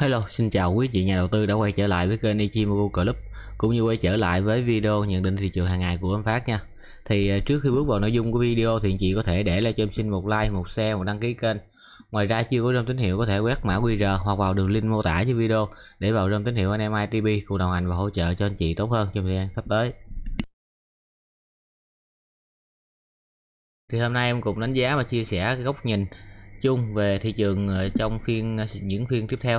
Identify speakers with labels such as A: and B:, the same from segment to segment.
A: Hello, xin chào quý chị nhà đầu tư đã quay trở lại với kênh Ichimoku Club cũng như quay trở lại với video nhận định thị trường hàng ngày của em Phát nha. Thì à, trước khi bước vào nội dung của video thì chị có thể để lại cho em xin một like, một share, một đăng ký kênh. Ngoài ra chưa có rơm tín hiệu có thể quét mã QR hoặc vào đường link mô tả dưới video để vào rơm tín hiệu anh em ITB cùng đồng hành và hỗ trợ cho anh chị tốt hơn trong thời gian sắp tới. Thì hôm nay em cùng đánh giá và chia sẻ góc nhìn chung về thị trường à, trong phiên à, những phiên tiếp theo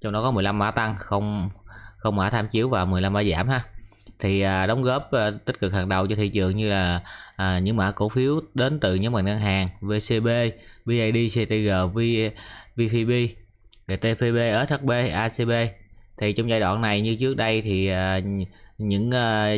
A: trong đó có 15 mã tăng không không mã tham chiếu và 15 mã giảm ha thì à, đóng góp à, tích cực hàng đầu cho thị trường như là à, những mã cổ phiếu đến từ nhóm ngành ngân hàng VCB, BID, CTG, v, VPB, GTPB, SHB, ACB. Thì trong giai đoạn này như trước đây thì à, những à,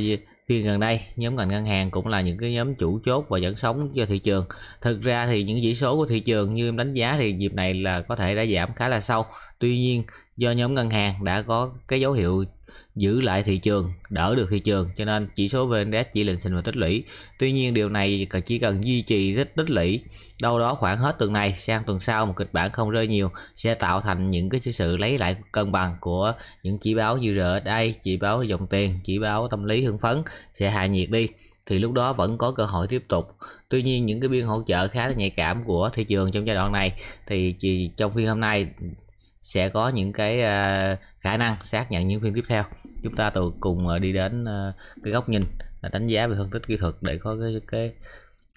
A: phiên gần đây nhóm ngành ngân hàng cũng là những cái nhóm chủ chốt và dẫn sóng cho thị trường thực ra thì những chỉ số của thị trường như em đánh giá thì dịp này là có thể đã giảm khá là sâu tuy nhiên do nhóm ngân hàng đã có cái dấu hiệu giữ lại thị trường, đỡ được thị trường cho nên chỉ số VN-Index chỉ lình xình và tích lũy. Tuy nhiên điều này chỉ cần duy trì tích, tích lũy đâu đó khoảng hết tuần này sang tuần sau một kịch bản không rơi nhiều sẽ tạo thành những cái sự lấy lại cân bằng của những chỉ báo như đây, chỉ báo dòng tiền, chỉ báo tâm lý hưng phấn sẽ hạ nhiệt đi thì lúc đó vẫn có cơ hội tiếp tục. Tuy nhiên những cái biên hỗ trợ khá là nhạy cảm của thị trường trong giai đoạn này thì chỉ trong phiên hôm nay sẽ có những cái uh, khả năng xác nhận những phim tiếp theo chúng ta từ cùng uh, đi đến uh, cái góc nhìn là đánh giá về phân tích kỹ thuật để có cái cái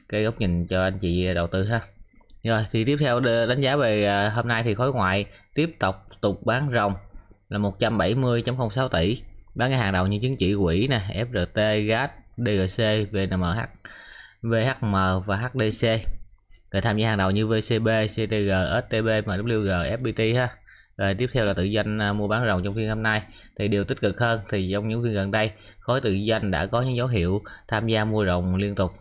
A: cái góc nhìn cho anh chị đầu tư ha rồi thì tiếp theo đánh giá về uh, hôm nay thì khối ngoại tiếp tục tục bán rồng là 170.06 tỷ bán cái hàng đầu như chứng chỉ quỹ nè FRT GAT DGC VNMH VHM và HDC rồi tham gia hàng đầu như VCB, CTG, STB, MWG, FPT ha rồi tiếp theo là tự doanh à, mua bán rồng trong phiên hôm nay thì điều tích cực hơn thì trong những phiên gần đây khối tự doanh đã có những dấu hiệu tham gia mua rồng liên tục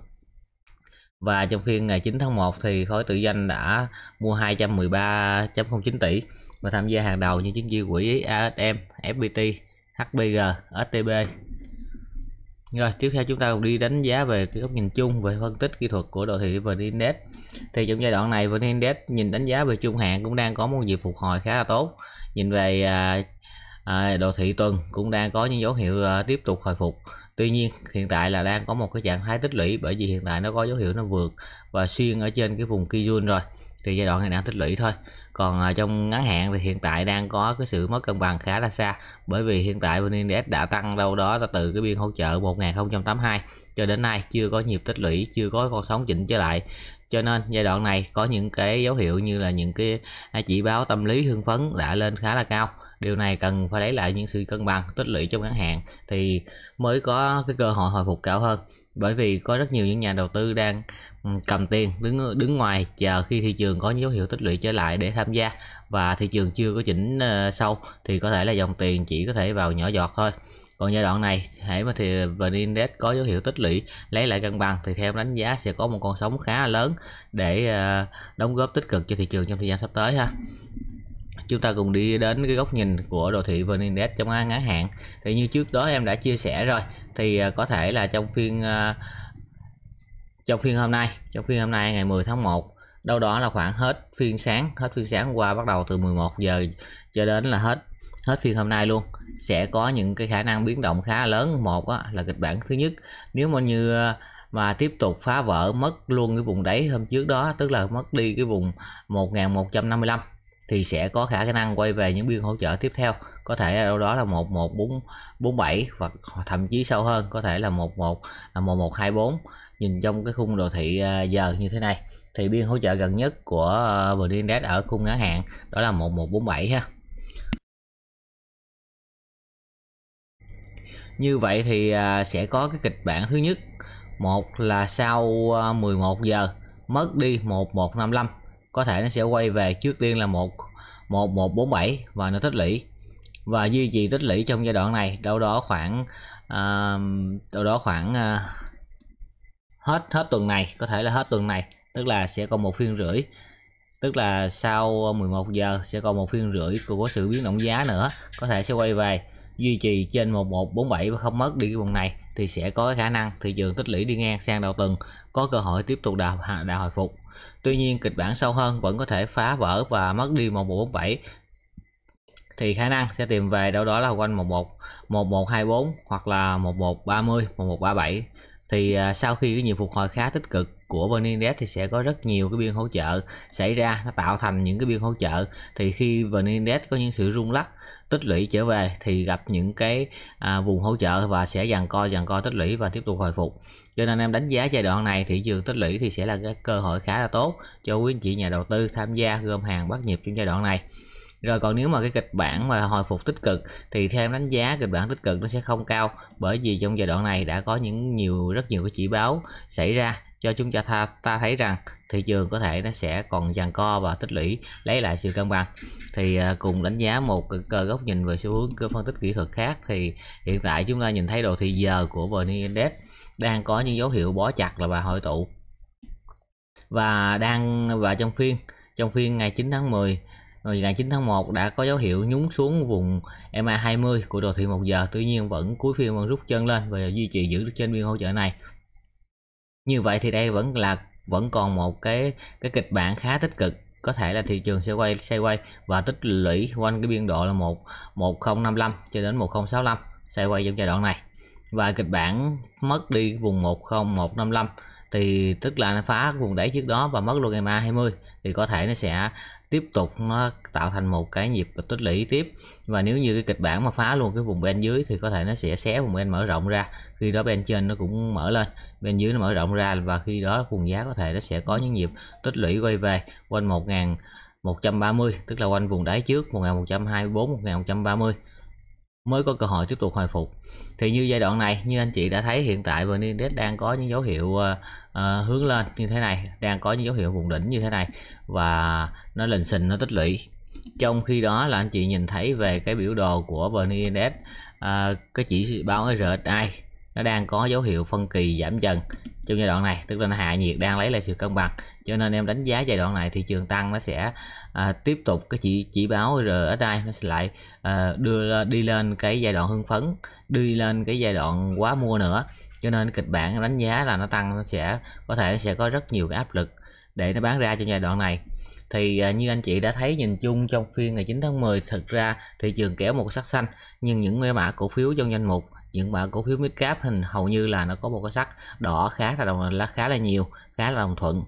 A: và trong phiên ngày 9 tháng 1 thì khối tự doanh đã mua 213.09 tỷ và tham gia hàng đầu như chứng chỉ quỹ ASM, FPT, HBG, STB rồi tiếp theo chúng ta cùng đi đánh giá về cái góc nhìn chung về phân tích kỹ thuật của đồ thị và index thì trong giai đoạn này và index nhìn đánh giá về trung hạn cũng đang có một nhịp phục hồi khá là tốt nhìn về à, à, đồ thị tuần cũng đang có những dấu hiệu à, tiếp tục hồi phục tuy nhiên hiện tại là đang có một cái trạng thái tích lũy bởi vì hiện tại nó có dấu hiệu nó vượt và xuyên ở trên cái vùng kijun rồi thì giai đoạn này đang tích lũy thôi còn à, trong ngắn hạn thì hiện tại đang có cái sự mất cân bằng khá là xa bởi vì hiện tại vn index đã tăng đâu đó từ cái biên hỗ trợ 1082 cho đến nay chưa có nhịp tích lũy chưa có con sóng chỉnh trở lại cho nên giai đoạn này có những cái dấu hiệu như là những cái à, chỉ báo tâm lý hưng phấn đã lên khá là cao điều này cần phải lấy lại những sự cân bằng tích lũy trong ngắn hạn thì mới có cái cơ hội hồi phục cao hơn bởi vì có rất nhiều những nhà đầu tư đang Ừ, cầm tiền đứng đứng ngoài chờ khi thị trường có dấu hiệu tích lũy trở lại để tham gia và thị trường chưa có chỉnh ờ, sâu thì có thể là dòng tiền chỉ có thể vào nhỏ giọt thôi còn giai đoạn này hãy mà thì vn index có dấu hiệu tích lũy lấy lại cân bằng thì theo đánh giá sẽ có một con sóng khá lớn để ờ, đóng góp tích cực cho thị trường trong thời gian sắp tới ha chúng ta cùng đi đến cái góc nhìn của đồ thị vn index trong ngắn hạn thì như trước đó em đã chia sẻ rồi thì ờ, có thể là trong phiên uh, trong phiên hôm nay trong phiên hôm nay ngày 10 tháng 1 đâu đó là khoảng hết phiên sáng hết phiên sáng hôm qua bắt đầu từ 11 giờ cho đến là hết hết phiên hôm nay luôn sẽ có những cái khả năng biến động khá lớn một á, là kịch bản thứ nhất nếu mà như mà tiếp tục phá vỡ mất luôn cái vùng đáy hôm trước đó tức là mất đi cái vùng 1155 thì sẽ có khả năng quay về những biên hỗ trợ tiếp theo có thể là đâu đó là 11447 hoặc thậm chí sâu hơn có thể là 11 1124 à, nhìn trong cái khung đồ thị à, giờ như thế này thì biên hỗ trợ gần nhất của à, vn index ở khung ngắn hạn đó là 1147 ha như vậy thì sẽ có cái kịch bản thứ nhất một là sau 11 giờ mất đi 1155 có thể nó sẽ quay về trước tiên là 1 1147 và nó tích lũy và duy trì tích lũy trong giai đoạn này đâu đó khoảng uh, đâu đó khoảng uh, hết hết tuần này có thể là hết tuần này tức là sẽ còn một phiên rưỡi tức là sau 11 giờ sẽ còn một phiên rưỡi của sự biến động giá nữa có thể sẽ quay về duy trì trên 1147 và không mất đi cái vùng này thì sẽ có khả năng thị trường tích lũy đi ngang sang đầu tuần có cơ hội tiếp tục đà, đà hồi phục Tuy nhiên kịch bản sâu hơn vẫn có thể phá vỡ và mất đi 1147 thì khả năng sẽ tìm về đâu đó là quanh 11 1124 hoặc là 1130 1137 thì à, sau khi cái nhịp phục hồi khá tích cực của vn index thì sẽ có rất nhiều cái biên hỗ trợ xảy ra nó tạo thành những cái biên hỗ trợ thì khi vn index có những sự rung lắc tích lũy trở về thì gặp những cái à, vùng hỗ trợ và sẽ dần co dần co tích lũy và tiếp tục hồi phục cho nên em đánh giá giai đoạn này thị trường tích lũy thì sẽ là cái cơ hội khá là tốt cho quý anh chị nhà đầu tư tham gia gom hàng bắt nhịp trong giai đoạn này rồi còn nếu mà cái kịch bản mà hồi phục tích cực thì theo em đánh giá kịch bản tích cực nó sẽ không cao bởi vì trong giai đoạn này đã có những nhiều rất nhiều cái chỉ báo xảy ra cho chúng ta ta, ta thấy rằng thị trường có thể nó sẽ còn giằng co và tích lũy lấy lại sự cân bằng thì à, cùng đánh giá một cơ góc nhìn về xu hướng cơ phân tích kỹ thuật khác thì hiện tại chúng ta nhìn thấy đồ thị giờ của VN Index đang có những dấu hiệu bó chặt là bà hội tụ và đang và trong phiên trong phiên ngày 9 tháng 10 rồi ngày 9 tháng 1 đã có dấu hiệu nhún xuống vùng MA20 của đồ thị 1 giờ tuy nhiên vẫn cuối phiên vẫn rút chân lên và duy trì giữ trên biên hỗ trợ này như vậy thì đây vẫn là vẫn còn một cái cái kịch bản khá tích cực có thể là thị trường sẽ quay sẽ quay và tích lũy quanh cái biên độ là 1 1055 cho đến 1065 sẽ quay trong giai đoạn này và kịch bản mất đi vùng 10155 thì tức là nó phá vùng đáy trước đó và mất luôn MA20 thì có thể nó sẽ tiếp tục nó tạo thành một cái nhịp tích lũy tiếp và nếu như cái kịch bản mà phá luôn cái vùng bên dưới thì có thể nó sẽ xé vùng bên mở rộng ra khi đó bên trên nó cũng mở lên bên dưới nó mở rộng ra và khi đó vùng giá có thể nó sẽ có những nhịp tích lũy quay về quanh 1.130 tức là quanh vùng đáy trước 1124 1130 mới có cơ hội tiếp tục hồi phục thì như giai đoạn này như anh chị đã thấy hiện tại vn index đang có những dấu hiệu uh, hướng lên như thế này đang có những dấu hiệu vùng đỉnh như thế này và nó lình xình nó tích lũy trong khi đó là anh chị nhìn thấy về cái biểu đồ của vn index uh, cái chỉ báo rsi nó đang có dấu hiệu phân kỳ giảm dần trong giai đoạn này tức là nó hạ nhiệt đang lấy lại sự cân bằng cho nên em đánh giá giai đoạn này thị trường tăng nó sẽ à, tiếp tục cái chỉ chỉ báo RSI nó sẽ lại à, đưa đi lên cái giai đoạn hưng phấn đi lên cái giai đoạn quá mua nữa cho nên kịch bản đánh giá là nó tăng nó sẽ có thể nó sẽ có rất nhiều cái áp lực để nó bán ra trong giai đoạn này thì à, như anh chị đã thấy nhìn chung trong phiên ngày 9 tháng 10 thực ra thị trường kéo một sắc xanh nhưng những mã cổ phiếu trong danh mục những mã cổ phiếu midcap hình hầu như là nó có một cái sắc đỏ khá là đồng là khá là nhiều khá là đồng thuận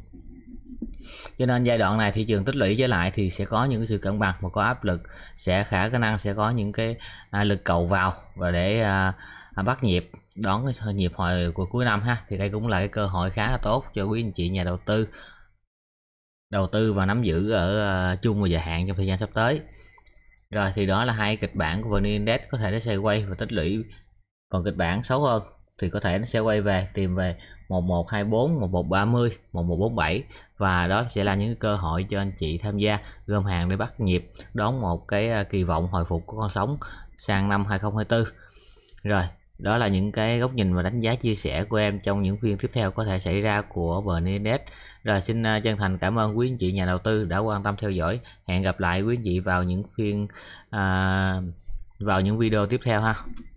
A: cho nên giai đoạn này thị trường tích lũy trở lại thì sẽ có những cái sự cân bằng và có áp lực sẽ khả năng sẽ có những cái à, lực cầu vào và để à, à bắt nhịp đón cái nhịp hồi của cuối năm ha thì đây cũng là cái cơ hội khá là tốt cho quý anh chị nhà đầu tư đầu tư và nắm giữ ở à, chung và dài hạn trong thời gian sắp tới rồi thì đó là hai kịch bản của VN Index có thể nó sẽ quay và tích lũy còn kịch bản xấu hơn thì có thể nó sẽ quay về tìm về 1124, 1130, 1147 và đó sẽ là những cơ hội cho anh chị tham gia gom hàng để bắt nhịp đón một cái à, kỳ vọng hồi phục của con sóng sang năm 2024. Rồi, đó là những cái góc nhìn và đánh giá chia sẻ của em trong những phiên tiếp theo có thể xảy ra của VN Index. Rồi xin à, chân thành cảm ơn quý anh chị nhà đầu tư đã quan tâm theo dõi. Hẹn gặp lại quý anh chị vào những phiên à, vào những video tiếp theo ha.